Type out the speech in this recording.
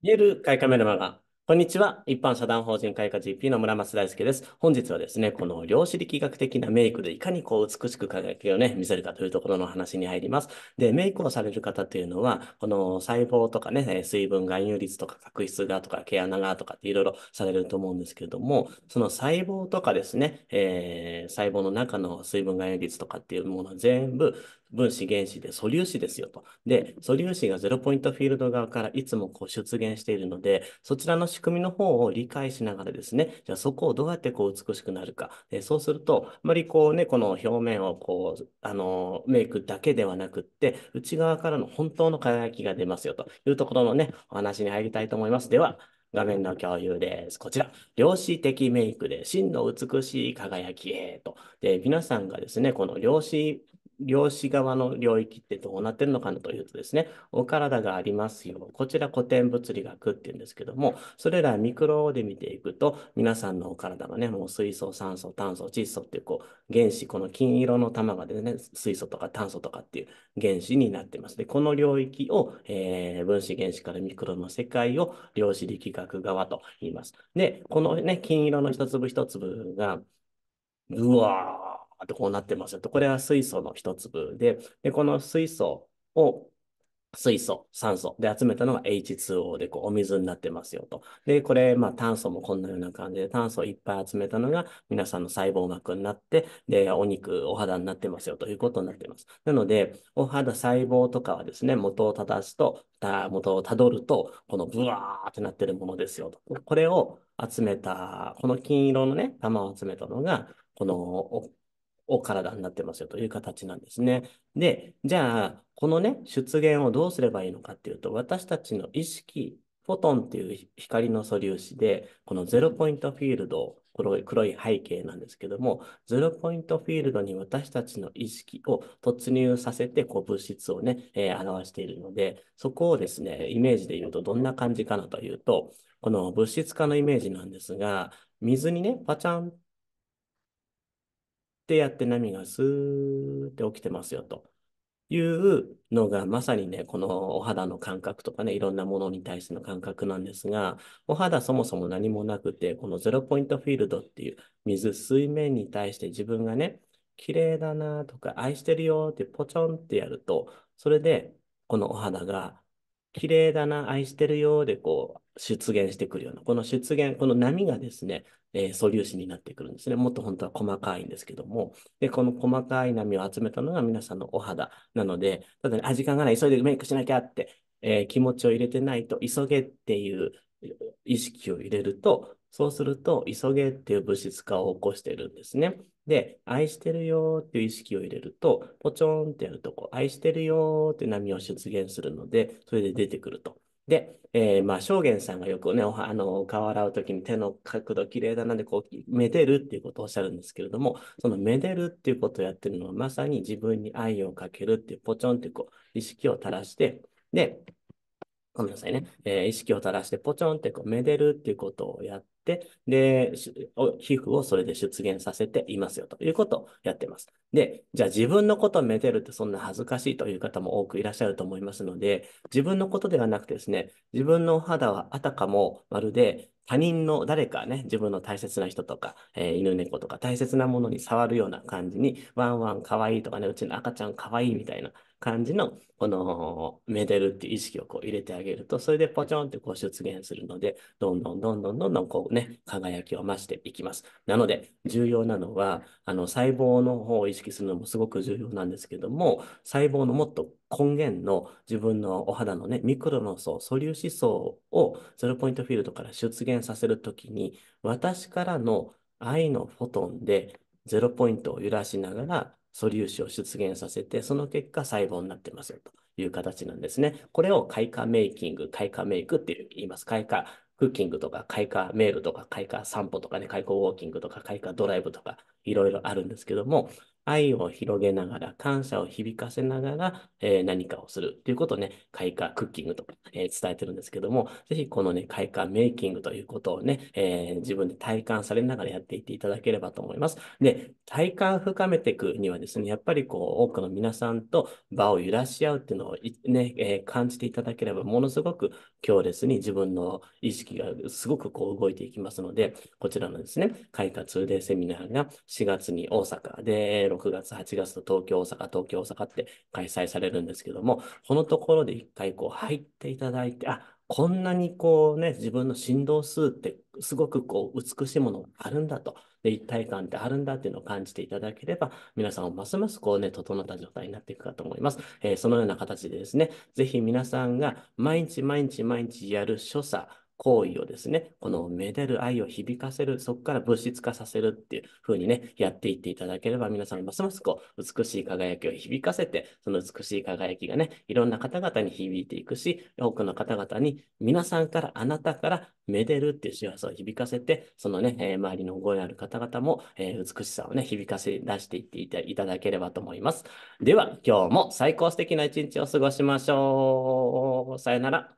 見える開花メルマガ。こんにちは。一般社団法人開花 GP の村松大輔です。本日はですね、この量子力学的なメイクでいかにこう美しく輝きをね、見せるかというところの話に入ります。で、メイクをされる方っていうのは、この細胞とかね、水分含有率とか角質がとか毛穴がとかっていろいろされると思うんですけれども、その細胞とかですね、えー、細胞の中の水分含有率とかっていうもの全部、分子原子で素粒子ですよと。で、素粒子がゼロポイントフィールド側からいつもこう出現しているので、そちらの仕組みの方を理解しながらですね、じゃあそこをどうやってこう美しくなるか。えそうすると、あまりこうね、この表面をこう、あのメイクだけではなくって、内側からの本当の輝きが出ますよというところのね、お話に入りたいと思います。では、画面の共有です。こちら、量子的メイクで真の美しい輝きへと。で、皆さんがですね、この量子量子側の領域ってどうなってるのかなというとですね、お体がありますよ。こちら古典物理学っていうんですけども、それらミクロで見ていくと、皆さんのお体がね、もう水素、酸素、炭素、窒素っていうこう、原子、この金色の玉がですね、水素とか炭素とかっていう原子になってます。で、この領域を、えー、分子原子からミクロの世界を量子力学側と言います。で、このね、金色の一粒一粒が、うわーってこうなってますと、これは水素の一粒で、で、この水素を水素、酸素で集めたのが H2O でこうお水になってますよと。で、これ、まあ炭素もこんなような感じで、炭素をいっぱい集めたのが皆さんの細胞膜になって、で、お肉、お肌になってますよということになっています。なので、お肌細胞とかはですね、元を正すと、元をたどると、このブワーってなってるものですよと。これを集めた、この金色のね、玉を集めたのが、このを体になってますよという形なんですね。で、じゃあ、このね、出現をどうすればいいのかっていうと、私たちの意識、フォトンっていう光の素粒子で、このゼロポイントフィールド黒い黒い背景なんですけども、ゼロポイントフィールドに私たちの意識を突入させて、こう物質をね、えー、表しているので、そこをですね、イメージで言うとどんな感じかなというと、この物質化のイメージなんですが、水にね、パチャンてやって波がスーって起きてますよというのが、まさにね、このお肌の感覚とかね、いろんなものに対しての感覚なんですが、お肌そもそも何もなくて、このゼロポイントフィールドっていう水、水面に対して自分がね、綺麗だなとか、愛してるよってポチョンってやると、それで、このお肌が、綺麗だな、愛してるよでこう、出現してくるような、この出現、この波がですね、えー、素粒子になってくるんですね。もっと本当は細かいんですけども。で、この細かい波を集めたのが皆さんのお肌なので、ただね、あ、時間がない、急いでメイクしなきゃって、えー、気持ちを入れてないと、急げっていう意識を入れると、そうすると、急げっていう物質化を起こしてるんですね。で、愛してるよっていう意識を入れると、ポチョンってやるとこう、愛してるよって波を出現するので、それで出てくると。で、えー、まあ、正元さんがよくね、あの、顔洗うときに手の角度綺麗だなんで、こう、めでるっていうことをおっしゃるんですけれども、そのめでるっていうことをやってるのは、まさに自分に愛をかけるっていう、ポチョンってこう、意識を垂らして、で、ごめんなさいね、えー、意識を垂らして、ぽちょんってこう、めでるっていうことをやっ、で、皮膚をそれで出現させていますよということをやっています。で、じゃあ自分のことをめでるってそんな恥ずかしいという方も多くいらっしゃると思いますので、自分のことではなくてですね、自分の肌はあたかもまるで他人の誰かね、自分の大切な人とか、えー、犬猫とか大切なものに触るような感じに、ワンワン可愛いとかね、うちの赤ちゃん可愛いみたいな感じの、このメデルっていう意識をこう入れてあげると、それでポチョンってこう出現するので、どんどんどんどんどんどんこうね、輝きを増していきます。なので、重要なのは、あの、細胞の方を意識するのもすごく重要なんですけども、細胞のもっと根源の自分のお肌のね、ミクロの層、素粒子層をゼロポイントフィールドから出現させるときに、私からの愛のフォトンでゼロポイントを揺らしながら、素粒子を出現させて、その結果細胞になってますよという形なんですね。これを開花メイキング、開花メイクって言います。開花クッキングとか、開花メールとか、開花散歩とかね、開花ウォーキングとか、開花ドライブとか、いろいろあるんですけども、愛を広げながら、感謝を響かせながら、えー、何かをするっていうことをね、開花クッキングと、えー、伝えてるんですけども、ぜひこのね、開花メイキングということをね、えー、自分で体感されながらやっていっていただければと思います。で、体感深めていくにはですね、やっぱりこう、多くの皆さんと場を揺らし合うっていうのをね、え感じていただければ、ものすごく強烈に自分の意識がすごくこう動いていきますので、こちらのですね、開花 2day セミナーが4月に大阪で、9月、8月と東京、大阪、東京、大阪って開催されるんですけども、このところで一回こう入っていただいて、あ、こんなにこうね、自分の振動数ってすごくこう美しいものがあるんだと、で一体感ってあるんだっていうのを感じていただければ、皆さんもますますこうね、整った状態になっていくかと思います。えー、そのような形でですね、ぜひ皆さんが毎日毎日毎日やる所作、行為をですね、このめでる愛を響かせる、そこから物質化させるっていう風にね、やっていっていただければ、皆さんますますこう、美しい輝きを響かせて、その美しい輝きがね、いろんな方々に響いていくし、多くの方々に、皆さんから、あなたから、めでるっていう幸せを響かせて、そのね、えー、周りの声ある方々も、えー、美しさをね、響かせ出していっていただければと思います。では、今日も最高素敵な一日を過ごしましょう。さよなら。